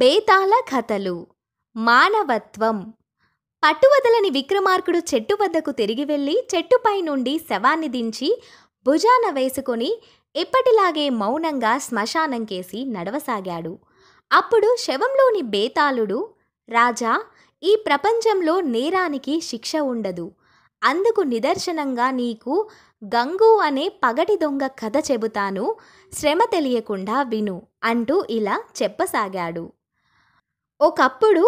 బేతాళ కథలు మానవత్వం పట్టువదలని విక్రమార్కుడు చెట్టు వద్దకు తిరిగి వెళ్ళి చెట్టుపై నుండి శవాన్ని దించి భుజాన వేసుకొని ఎప్పటిలాగే మౌనంగా శ్మశానం కేసి నడవసాగాడు అప్పుడు శవంలోని బేతాళుడు రాజా ఈ ప్రపంచంలో నేరానికి శిక్ష ఉండదు అందుకు నిదర్శనంగా నీకు గంగు అనే పగటి దొంగ కథ చెబుతాను శ్రమ తెలియకుండా విను అంటూ ఇలా చెప్పసాగాడు ఒకప్పుడు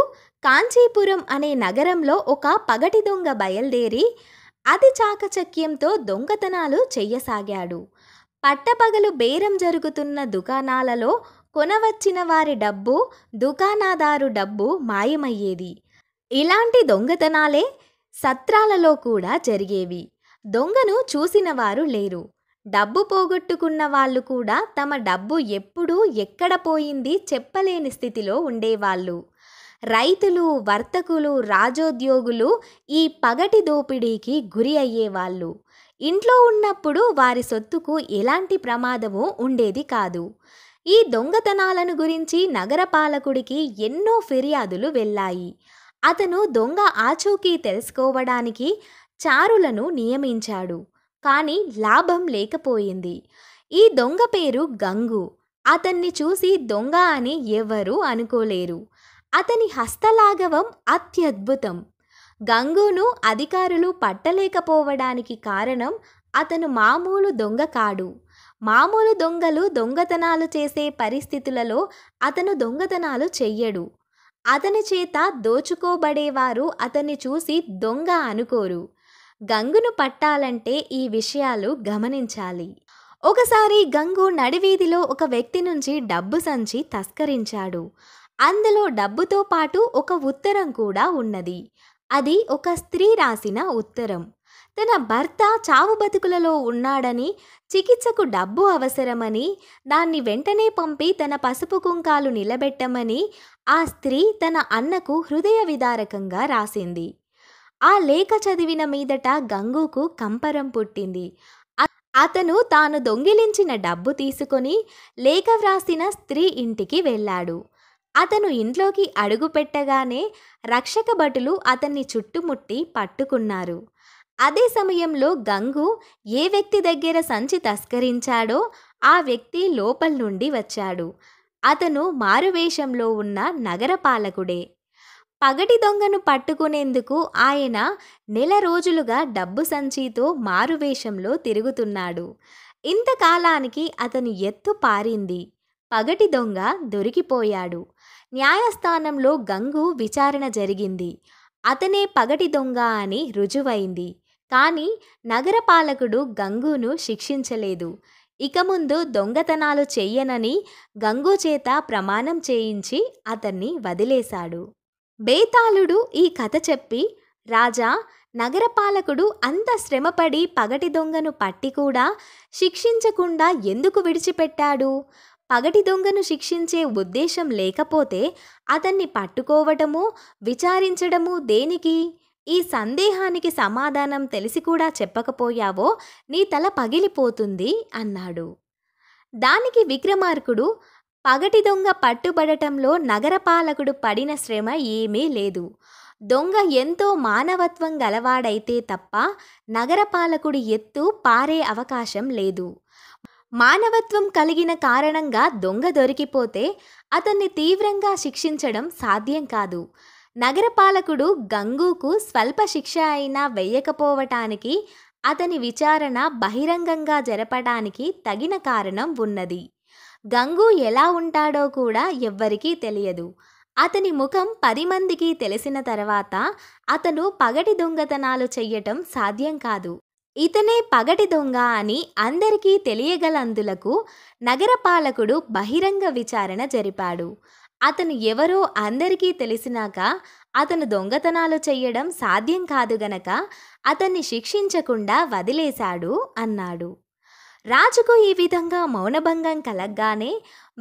కాంచీపురం అనే నగరంలో ఒక పగటి దొంగ బయలుదేరి అతి చాకచక్యంతో దొంగతనాలు చెయ్యసాగాడు పట్టపగలు బేరం జరుగుతున్న దుకాణాలలో కొనవచ్చిన వారి డబ్బు దుకాణాదారు డబ్బు మాయమయ్యేది ఇలాంటి దొంగతనాలే సత్రాలలో కూడా జరిగేవి దొంగను చూసినవారు లేరు డబ్బు పోగొట్టుకున్న వాళ్ళు కూడా తమ డబ్బు ఎప్పుడు ఎక్కడ పోయింది చెప్పలేని స్థితిలో ఉండేవాళ్ళు రైతులు వర్తకులు రాజోద్యోగులు ఈ పగటి దోపిడీకి గురి అయ్యేవాళ్ళు ఇంట్లో ఉన్నప్పుడు వారి సొత్తుకు ఎలాంటి ప్రమాదము ఉండేది కాదు ఈ దొంగతనాలను గురించి నగరపాలకుడికి ఎన్నో ఫిర్యాదులు వెళ్ళాయి అతను దొంగ ఆచూకీ తెలుసుకోవడానికి చారులను నియమించాడు కానీ లాభం లేకపోయింది ఈ దొంగ పేరు గంగు అతన్ని చూసి దొంగ అని ఎవరూ అనుకోలేరు అతని హస్తలాఘవం అత్యద్భుతం గంగును అధికారులు పట్టలేకపోవడానికి కారణం అతను మామూలు దొంగ కాడు మామూలు దొంగలు దొంగతనాలు చేసే పరిస్థితులలో అతను దొంగతనాలు చెయ్యడు అతని చేత దోచుకోబడేవారు అతన్ని చూసి దొంగ అనుకోరు గంగును పట్టాలంటే ఈ విషయాలు గమనించాలి ఒకసారి గంగు నడివీధిలో ఒక వ్యక్తి నుంచి డబ్బు సంచి తస్కరించాడు అందులో డబ్బుతో పాటు ఒక ఉత్తరం కూడా ఉన్నది అది ఒక స్త్రీ రాసిన ఉత్తరం తన భర్త చావు బతుకులలో ఉన్నాడని చికిత్సకు డబ్బు అవసరమని దాన్ని వెంటనే పంపి తన పసుపు కుంకాలు నిలబెట్టమని ఆ స్త్రీ తన అన్నకు హృదయ విదారకంగా రాసింది ఆ లేఖ చదివిన మీదట గంగుకు కంపరం పుట్టింది అతను తాను దొంగిలించిన డబ్బు తీసుకొని లేఖ వ్రాసిన స్త్రీ ఇంటికి వెళ్ళాడు అతను ఇంట్లోకి అడుగుపెట్టగానే రక్షక భటులు అతన్ని చుట్టుముట్టి పట్టుకున్నారు అదే సమయంలో గంగు ఏ వ్యక్తి దగ్గర సంచి తస్కరించాడో ఆ వ్యక్తి లోపల నుండి వచ్చాడు అతను మారువేషంలో ఉన్న నగరపాలకుడే పగటి దొంగను పట్టుకునేందుకు ఆయన నెల రోజులుగా డబ్బు సంచితో మారువేషంలో తిరుగుతున్నాడు ఇంతకాలానికి అతని ఎత్తు పారింది పగటి దొంగ దొరికిపోయాడు న్యాయస్థానంలో గంగు విచారణ జరిగింది అతనే పగటి దొంగ అని రుజువైంది కానీ నగరపాలకుడు గంగును శిక్షించలేదు ఇక ముందు దొంగతనాలు చెయ్యనని గంగు చేత ప్రమాణం చేయించి అతన్ని వదిలేశాడు బేతాళుడు ఈ కథ చెప్పి రాజా నగరపాలకుడు అంత శ్రమపడి పగటి దొంగను పట్టి కూడా శిక్షించకుండా ఎందుకు విడిచిపెట్టాడు పగటి దొంగను శిక్షించే ఉద్దేశం లేకపోతే అతన్ని పట్టుకోవటము విచారించడము దేనికి ఈ సందేహానికి సమాధానం తెలిసి కూడా చెప్పకపోయావో నీ తల పగిలిపోతుంది అన్నాడు దానికి విక్రమార్కుడు పగటి దొంగ పట్టుబడటంలో నగరపాలకుడు పడిన శ్రమ ఏమీ లేదు దొంగ ఎంతో మానవత్వం గలవాడైతే తప్ప నగరపాలకుడి ఎత్తు పారే అవకాశం లేదు మానవత్వం కలిగిన కారణంగా దొంగ దొరికిపోతే అతన్ని తీవ్రంగా శిక్షించడం సాధ్యం కాదు నగరపాలకుడు గంగూకు స్వల్ప శిక్ష అయినా వేయకపోవటానికి అతని విచారణ బహిరంగంగా జరపడానికి తగిన కారణం ఉన్నది గంగు ఎలా ఉంటాడో కూడా ఎవ్వరికీ తెలియదు అతని ముఖం పది మందికి తెలిసిన తర్వాత అతను పగటి దొంగతనాలు చెయ్యటం సాధ్యం కాదు ఇతనే పగటి దొంగ అని అందరికీ తెలియగలందులకు నగరపాలకుడు బహిరంగ విచారణ జరిపాడు అతను ఎవరో అందరికీ తెలిసినాక అతను దొంగతనాలు చెయ్యడం సాధ్యం కాదు గనక అతన్ని శిక్షించకుండా వదిలేశాడు అన్నాడు రాజుకు ఈ విధంగా మౌనభంగం కలగ్గానే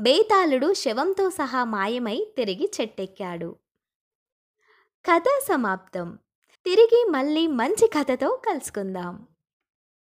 బేతాళుడు శవంతో సహా మాయమై తిరిగి చెట్టెక్కాడు కథ సమాప్తం తిరిగి మళ్ళీ మంచి కథతో కలుసుకుందాం